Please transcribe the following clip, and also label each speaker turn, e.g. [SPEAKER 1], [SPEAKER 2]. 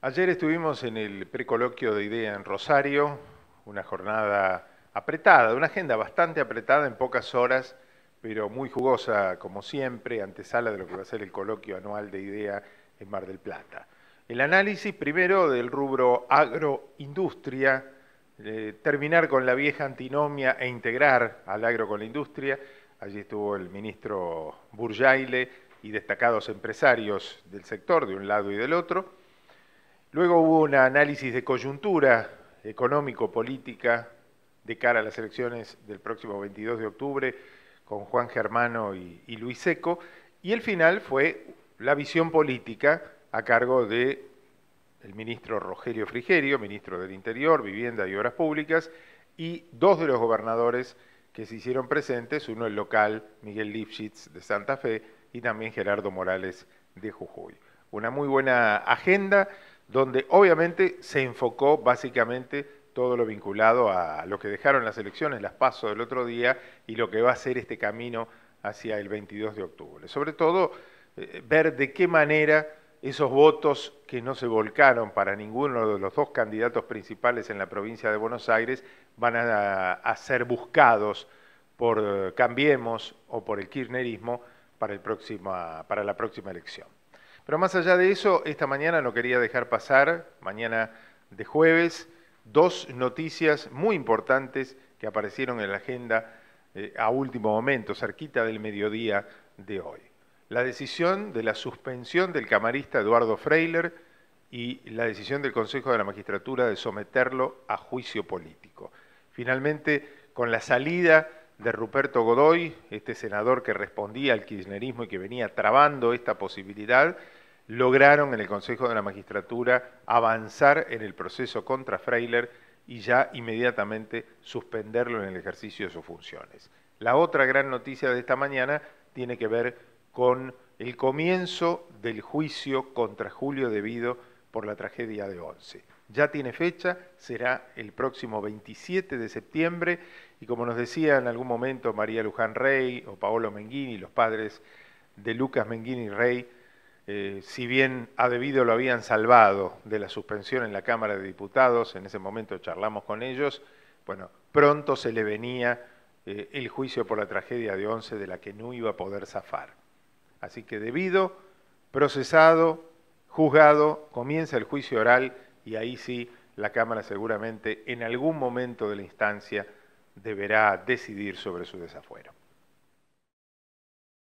[SPEAKER 1] Ayer estuvimos en el precoloquio de idea en Rosario, una jornada apretada, una agenda bastante apretada en pocas horas, pero muy jugosa como siempre, antesala de lo que va a ser el coloquio anual de idea en Mar del Plata. El análisis primero del rubro agroindustria, terminar con la vieja antinomia e integrar al agro con la industria. Allí estuvo el ministro Burjaile y destacados empresarios del sector, de un lado y del otro. Luego hubo un análisis de coyuntura económico-política de cara a las elecciones del próximo 22 de octubre con Juan Germano y, Luis Seco. Y el final fue la visión política a cargo del ministro Rogelio Frigerio, ministro del Interior, Vivienda y Obras Públicas, y dos de los gobernadores que se hicieron presentes, uno el local, Miguel Lipschitz de Santa Fe, y también Gerardo Morales de Jujuy. Una muy buena agenda donde obviamente se enfocó básicamente todo lo vinculado a lo que dejaron las elecciones, las pasos del otro día y lo que va a ser este camino hacia el 22 de octubre. Sobre todo, eh, ver de qué manera esos votos que no se volcaron para ninguno de los dos candidatos principales en la provincia de Buenos Aires van a, ser buscados por eh, Cambiemos o por el Kirchnerismo para la próxima elección. Pero más allá de eso, esta mañana no quería dejar pasar, mañana de jueves, dos noticias muy importantes que aparecieron en la agenda eh, a último momento, cerquita del mediodía de hoy. La decisión de la suspensión del camarista Eduardo Freiler y la decisión del Consejo de la Magistratura de someterlo a juicio político. Finalmente, con la salida de Ruperto Godoy, este senador que respondía al kirchnerismo y que venía trabando esta posibilidad, lograron en el Consejo de la Magistratura avanzar en el proceso contra Freiler y ya inmediatamente suspenderlo en el ejercicio de sus funciones. La otra gran noticia de esta mañana tiene que ver con el comienzo del juicio contra Julio Debido por la tragedia de Once. Ya tiene fecha, será el próximo 27 de septiembre y como nos decía en algún momento María Luján Rey o Paolo Menghini, los padres de Lucas Menghini Rey, eh, si bien a debido lo habían salvado de la suspensión en la Cámara de Diputados, en ese momento charlamos con ellos, bueno, pronto se le venía eh, el juicio por la tragedia de Once de la que no iba a poder zafar. Así que debido, procesado, juzgado, comienza el juicio oral y ahí sí la Cámara seguramente en algún momento de la instancia deberá decidir sobre su desafuero.